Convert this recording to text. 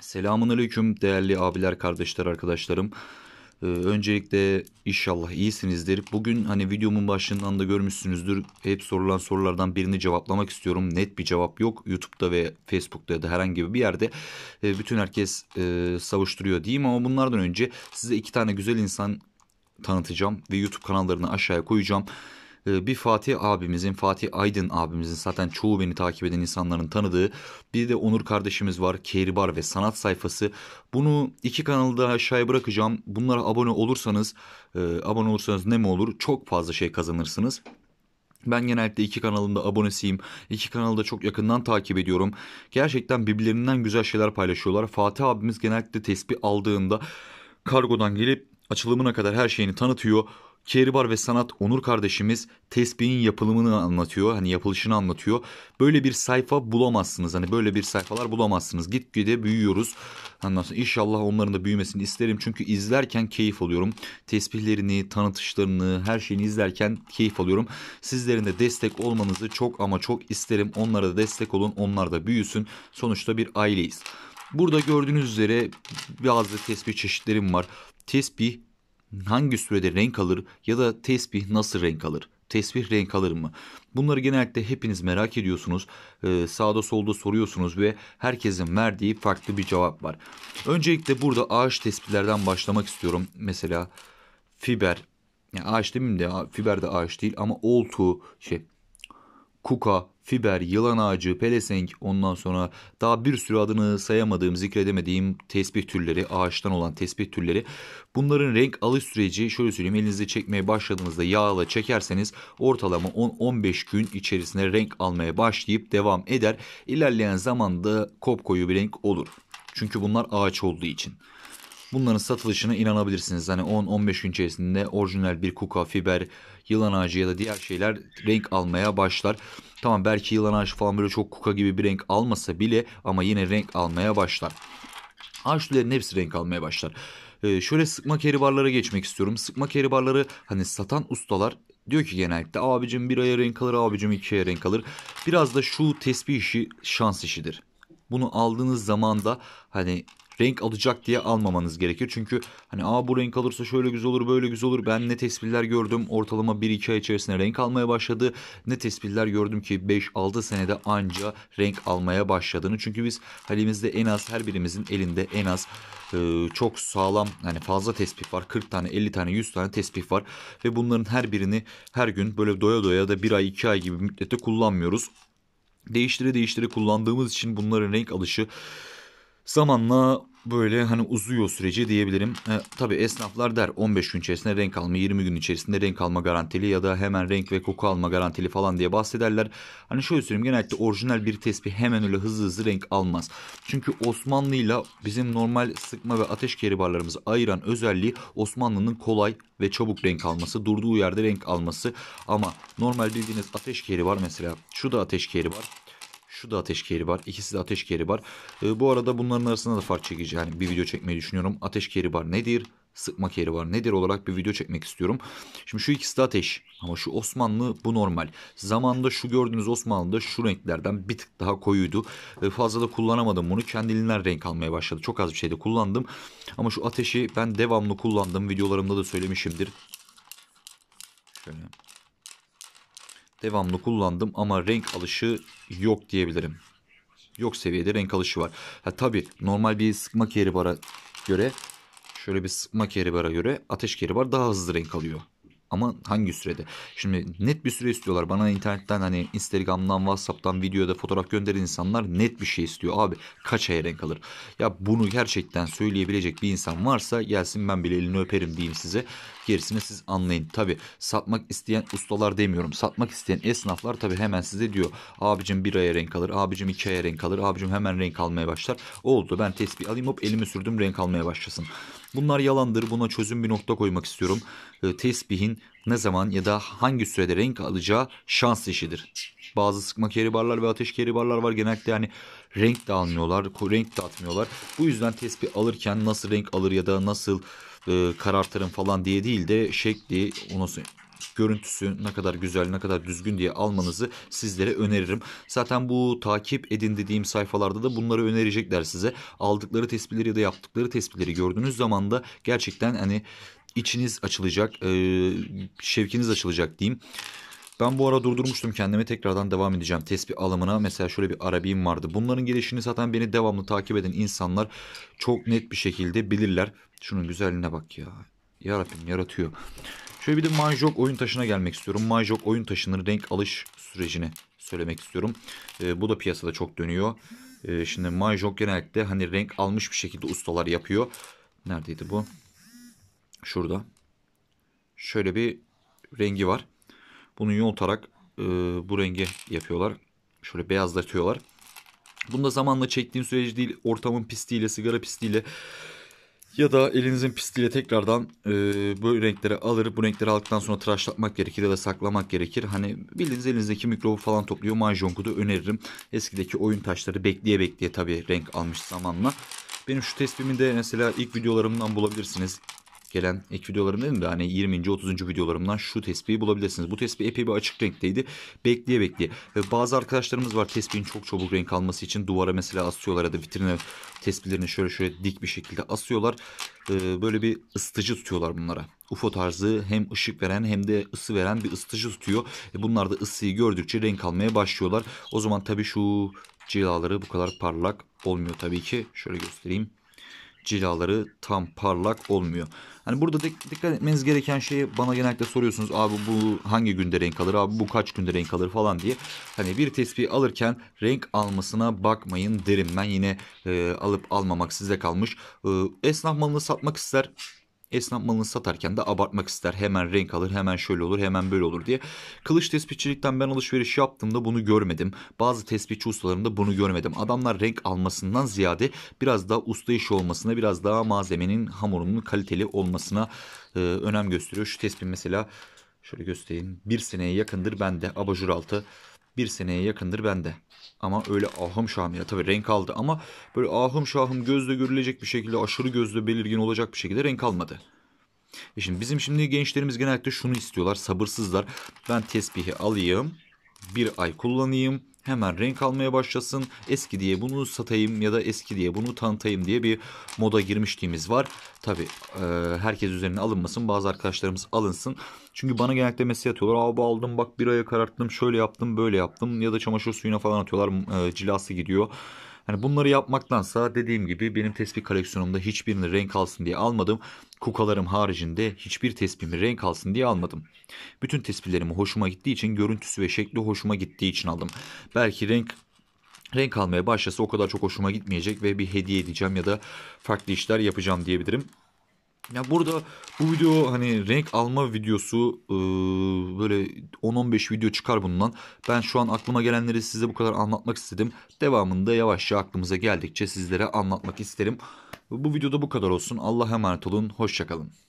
Selamun Aleyküm değerli abiler, kardeşler, arkadaşlarım. Ee, öncelikle inşallah iyisinizdir. Bugün hani videomun başından da görmüşsünüzdür. Hep sorulan sorulardan birini cevaplamak istiyorum. Net bir cevap yok. YouTube'da ve Facebook'ta ya da herhangi bir yerde e, bütün herkes e, savuşturuyor diyeyim. Ama bunlardan önce size iki tane güzel insan tanıtacağım. Ve YouTube kanallarını aşağıya koyacağım. Ee, bir Fatih abimizin, Fatih Aydın abimizin zaten çoğu beni takip eden insanların tanıdığı bir de Onur kardeşimiz var. Keribar ve Sanat sayfası. Bunu iki kanalda aşağıya bırakacağım. Bunlara abone olursanız, e, abone olursanız ne mi olur? Çok fazla şey kazanırsınız. Ben genellikle iki kanalında abonesiyim. İki kanalı da çok yakından takip ediyorum. Gerçekten birbirlerinden güzel şeyler paylaşıyorlar. Fatih abimiz genellikle tespih aldığında kargodan gelip açılımına kadar her şeyini tanıtıyor. Keribar ve Sanat Onur kardeşimiz tesbihin yapılımını anlatıyor. Hani yapılışını anlatıyor. Böyle bir sayfa bulamazsınız. Hani böyle bir sayfalar bulamazsınız. Gitgide büyüyoruz. Ondan sonra onların da büyümesini isterim. Çünkü izlerken keyif alıyorum. Tesbihlerini, tanıtışlarını, her şeyini izlerken keyif alıyorum. Sizlerin de destek olmanızı çok ama çok isterim. Onlara da destek olun. Onlar da büyüsün. Sonuçta bir aileyiz. Burada gördüğünüz üzere bazı tesbih çeşitlerim var. Tesbih hangi sürede renk alır ya da tesbih nasıl renk alır? Tesbih renk alır mı? Bunları genellikle hepiniz merak ediyorsunuz. Ee, sağda solda soruyorsunuz ve herkesin verdiği farklı bir cevap var. Öncelikle burada ağaç tespitlerden başlamak istiyorum. Mesela fiber, yani ağaç demeyeyim de fiber de ağaç değil ama oltu, şey, kuka, Fiber, Yılan Ağacı, Pelesenk ondan sonra daha bir sürü adını sayamadığım, zikredemediğim tespih türleri, ağaçtan olan tespih türleri. Bunların renk alış süreci şöyle söyleyeyim elinizde çekmeye başladığınızda yağla çekerseniz ortalama 10-15 gün içerisinde renk almaya başlayıp devam eder. İlerleyen zamanda kopkoyu bir renk olur. Çünkü bunlar ağaç olduğu için. Bunların satılışına inanabilirsiniz. Hani 10-15 gün içerisinde orijinal bir kuka, fiber, yılan ağacı ya da diğer şeyler renk almaya başlar. Tamam belki yılan ağacı falan böyle çok kuka gibi bir renk almasa bile ama yine renk almaya başlar. Ağaç türlerinin hepsi renk almaya başlar. Ee, şöyle sıkma keribarlara geçmek istiyorum. Sıkma keribarları hani satan ustalar Diyor ki genellikle abicim bir aya renk alır abicim iki aya renk alır. Biraz da şu tespih işi şans işidir. Bunu aldığınız zaman da hani renk alacak diye almamanız gerekir. Çünkü hani aa bu renk alırsa şöyle güzel olur böyle güzel olur. Ben ne tespitler gördüm ortalama 1-2 ay içerisinde renk almaya başladı. Ne tespitler gördüm ki 5-6 senede anca renk almaya başladığını. Çünkü biz halimizde en az her birimizin elinde en az e, çok sağlam hani fazla tespih var. 40 tane 50 tane 100 tane tespih var. Ve bunların her birini her gün böyle doya doya da 1 ay 2 ay gibi müddette kullanmıyoruz. Değiştire değiştire kullandığımız için bunların renk alışı Zamanla böyle hani uzuyor süreci diyebilirim. E, tabii esnaflar der 15 gün içerisinde renk alma, 20 gün içerisinde renk alma garantili ya da hemen renk ve koku alma garantili falan diye bahsederler. Hani şöyle söyleyeyim genellikle orijinal bir tespih hemen öyle hızlı hızlı renk almaz. Çünkü Osmanlı'yla bizim normal sıkma ve ateş keribarlarımızı ayıran özelliği Osmanlı'nın kolay ve çabuk renk alması, durduğu yerde renk alması. Ama normal bildiğiniz ateş keri var mesela. Şu da ateş keri var. Şu da ateş keri bar. İkisi de ateş keri bar. E, ee, bu arada bunların arasında da fark çekeceğim, Yani bir video çekmeyi düşünüyorum. Ateş keri bar nedir? Sıkma keri var nedir olarak bir video çekmek istiyorum. Şimdi şu ikisi de ateş ama şu Osmanlı bu normal. Zamanında şu gördüğünüz Osmanlı'da şu renklerden bir tık daha koyuydu. E, fazla da kullanamadım bunu. Kendiliğinden renk almaya başladı. Çok az bir şeyde kullandım. Ama şu ateşi ben devamlı kullandım. Videolarımda da söylemişimdir. Şöyle devamlı kullandım ama renk alışı yok diyebilirim. Yok seviyede renk alışı var. Ha, tabii normal bir sıkma bara göre şöyle bir sıkma bara göre ateş keribar daha hızlı renk alıyor. Ama hangi sürede? Şimdi net bir süre istiyorlar. Bana internetten hani Instagram'dan, Whatsapp'tan videoda fotoğraf gönderen insanlar net bir şey istiyor. Abi kaç ay renk alır? Ya bunu gerçekten söyleyebilecek bir insan varsa gelsin ben bile elini öperim diyeyim size. Gerisini siz anlayın. Tabi satmak isteyen ustalar demiyorum. Satmak isteyen esnaflar tabi hemen size diyor. Abicim bir aya renk alır. Abicim iki aya renk alır. Abicim hemen renk almaya başlar. Oldu ben tespih alayım hop elimi sürdüm renk almaya başlasın. Bunlar yalandır. Buna çözüm bir nokta koymak istiyorum. E, ee, tesbihin ne zaman ya da hangi sürede renk alacağı şans işidir. Bazı sıkma keribarlar ve ateş keribarlar var. Genellikle yani renk de almıyorlar, renk de atmıyorlar. Bu yüzden tespih alırken nasıl renk alır ya da nasıl e, karartırım falan diye değil de şekli onu görüntüsü ne kadar güzel ne kadar düzgün diye almanızı sizlere öneririm. Zaten bu takip edin dediğim sayfalarda da bunları önerecekler size. Aldıkları tespitleri ya da yaptıkları tespitleri gördüğünüz zaman da gerçekten hani içiniz açılacak, e, şevkiniz açılacak diyeyim. Ben bu ara durdurmuştum kendimi tekrardan devam edeceğim tespih alımına. Mesela şöyle bir arabiyim vardı. Bunların gelişini zaten beni devamlı takip eden insanlar çok net bir şekilde bilirler. Şunun güzelliğine bak ya. Yarabbim yaratıyor. Şöyle bir de Majok oyun taşına gelmek istiyorum. Majok oyun taşının renk alış sürecini söylemek istiyorum. E, bu da piyasada çok dönüyor. E, şimdi Majok genellikle hani renk almış bir şekilde ustalar yapıyor. Neredeydi bu? Şurada. Şöyle bir rengi var. Bunu yoğurtarak e, bu rengi yapıyorlar. Şöyle beyazlatıyorlar. Bunu da zamanla çektiğin sürece değil ortamın pisliğiyle, sigara pisliğiyle ya da elinizin pisliğiyle tekrardan e, bu renkleri alır. Bu renkleri aldıktan sonra tıraşlatmak gerekir ya da saklamak gerekir. Hani bildiğiniz elinizdeki mikrobu falan topluyor. Mahjonku da öneririm. Eskideki oyun taşları bekleye bekleye tabii renk almış zamanla. Benim şu tespimi de mesela ilk videolarımdan bulabilirsiniz gelen ek videolarım dedim de hani 20. 30. videolarımdan şu tespihi bulabilirsiniz. Bu tespih epey bir açık renkteydi. Bekleye bekleye. Ve bazı arkadaşlarımız var tespihin çok çabuk renk alması için duvara mesela asıyorlar ya da vitrine tespihlerini şöyle şöyle dik bir şekilde asıyorlar. Ee, böyle bir ısıtıcı tutuyorlar bunlara. UFO tarzı hem ışık veren hem de ısı veren bir ısıtıcı tutuyor. E, bunlar da ısıyı gördükçe renk almaya başlıyorlar. O zaman tabii şu cilaları bu kadar parlak olmuyor tabii ki. Şöyle göstereyim cilaları tam parlak olmuyor. Hani burada dikkat etmeniz gereken şeyi bana genellikle soruyorsunuz. Abi bu hangi günde renk alır? Abi bu kaç günde renk alır falan diye. Hani bir tespih alırken renk almasına bakmayın derim. Ben yine e, alıp almamak size kalmış. E, esnaf malını satmak ister Esnaf malını satarken de abartmak ister. Hemen renk alır, hemen şöyle olur, hemen böyle olur diye. Kılıç tespitçilikten ben alışveriş yaptığımda bunu görmedim. Bazı tespitçi ustalarında bunu görmedim. Adamlar renk almasından ziyade biraz daha usta işi olmasına, biraz daha malzemenin hamurunun kaliteli olmasına e, önem gösteriyor. Şu tespit mesela şöyle göstereyim. Bir seneye yakındır bende abajur altı bir seneye yakındır bende. Ama öyle ahım şahım ya tabii renk aldı ama böyle ahım şahım gözle görülecek bir şekilde aşırı gözle belirgin olacak bir şekilde renk almadı. E şimdi bizim şimdi gençlerimiz genellikle şunu istiyorlar sabırsızlar. Ben tesbihi alayım bir ay kullanayım hemen renk almaya başlasın. Eski diye bunu satayım ya da eski diye bunu tanıtayım diye bir moda girmişliğimiz var. Tabi e, herkes üzerine alınmasın. Bazı arkadaşlarımız alınsın. Çünkü bana genellikle mesaj atıyorlar. Abi aldım bak bir aya kararttım şöyle yaptım böyle yaptım. Ya da çamaşır suyuna falan atıyorlar. E, cilası gidiyor. Hani bunları yapmaktansa dediğim gibi benim tespih koleksiyonumda hiçbirini renk alsın diye almadım. Kukalarım haricinde hiçbir tespihimi renk alsın diye almadım. Bütün tespihlerimi hoşuma gittiği için görüntüsü ve şekli hoşuma gittiği için aldım. Belki renk renk almaya başlasa o kadar çok hoşuma gitmeyecek ve bir hediye edeceğim ya da farklı işler yapacağım diyebilirim. Ya burada bu video hani renk alma videosu e, böyle 10-15 video çıkar bundan. Ben şu an aklıma gelenleri size bu kadar anlatmak istedim. Devamında yavaşça aklımıza geldikçe sizlere anlatmak isterim. Bu videoda bu kadar olsun. Allah'a emanet olun. Hoşçakalın.